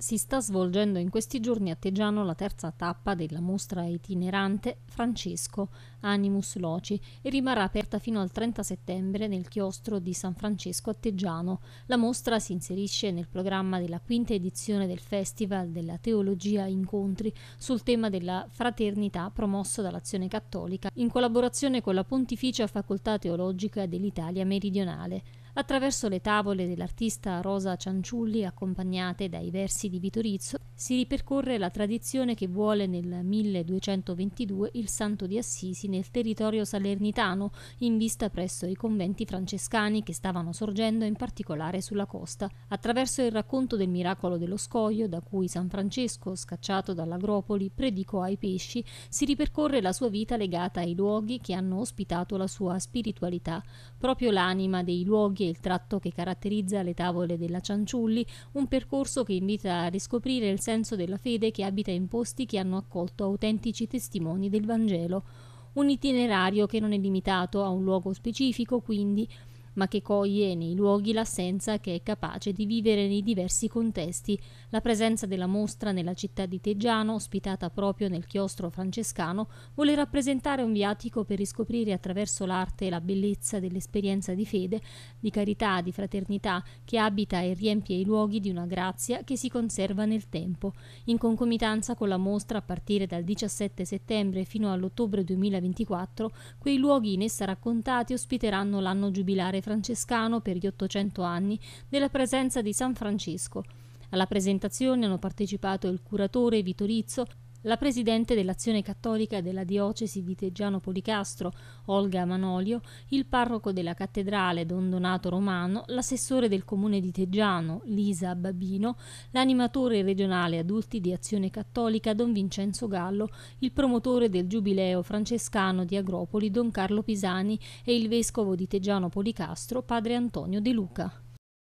si sta svolgendo in questi giorni a Teggiano la terza tappa della mostra itinerante Francesco Animus Loci e rimarrà aperta fino al 30 settembre nel chiostro di San Francesco a Teggiano. La mostra si inserisce nel programma della quinta edizione del Festival della Teologia Incontri sul tema della fraternità promosso dall'Azione Cattolica in collaborazione con la Pontificia Facoltà Teologica dell'Italia Meridionale. Attraverso le tavole dell'artista Rosa Cianciulli, accompagnate dai versi di Vitorizzo, si ripercorre la tradizione che vuole nel 1222 il santo di Assisi nel territorio salernitano, in vista presso i conventi francescani che stavano sorgendo in particolare sulla costa. Attraverso il racconto del miracolo dello scoglio, da cui San Francesco, scacciato dall'agropoli, predicò ai pesci, si ripercorre la sua vita legata ai luoghi che hanno ospitato la sua spiritualità. Proprio l'anima dei luoghi Bianchi è il tratto che caratterizza le tavole della Cianciulli, un percorso che invita a riscoprire il senso della fede che abita in posti che hanno accolto autentici testimoni del Vangelo. Un itinerario che non è limitato a un luogo specifico, quindi, ma che coglie nei luoghi l'assenza che è capace di vivere nei diversi contesti, la presenza della mostra nella città di Teggiano, ospitata proprio nel chiostro francescano, vuole rappresentare un viatico per riscoprire attraverso l'arte la bellezza dell'esperienza di fede, di carità, di fraternità, che abita e riempie i luoghi di una grazia che si conserva nel tempo. In concomitanza con la mostra, a partire dal 17 settembre fino all'ottobre 2024, quei luoghi in essa raccontati ospiteranno l'anno giubilare monastero francescano per gli 800 anni della presenza di San Francesco. Alla presentazione hanno partecipato il curatore Vitorizzo, la presidente dell'Azione Cattolica della Diocesi di Teggiano Policastro, Olga Manolio, il parroco della cattedrale Don Donato Romano, l'assessore del comune di Teggiano, Lisa Babino, l'animatore regionale adulti di Azione Cattolica Don Vincenzo Gallo, il promotore del giubileo francescano di Agropoli Don Carlo Pisani e il vescovo di Teggiano Policastro, padre Antonio De Luca.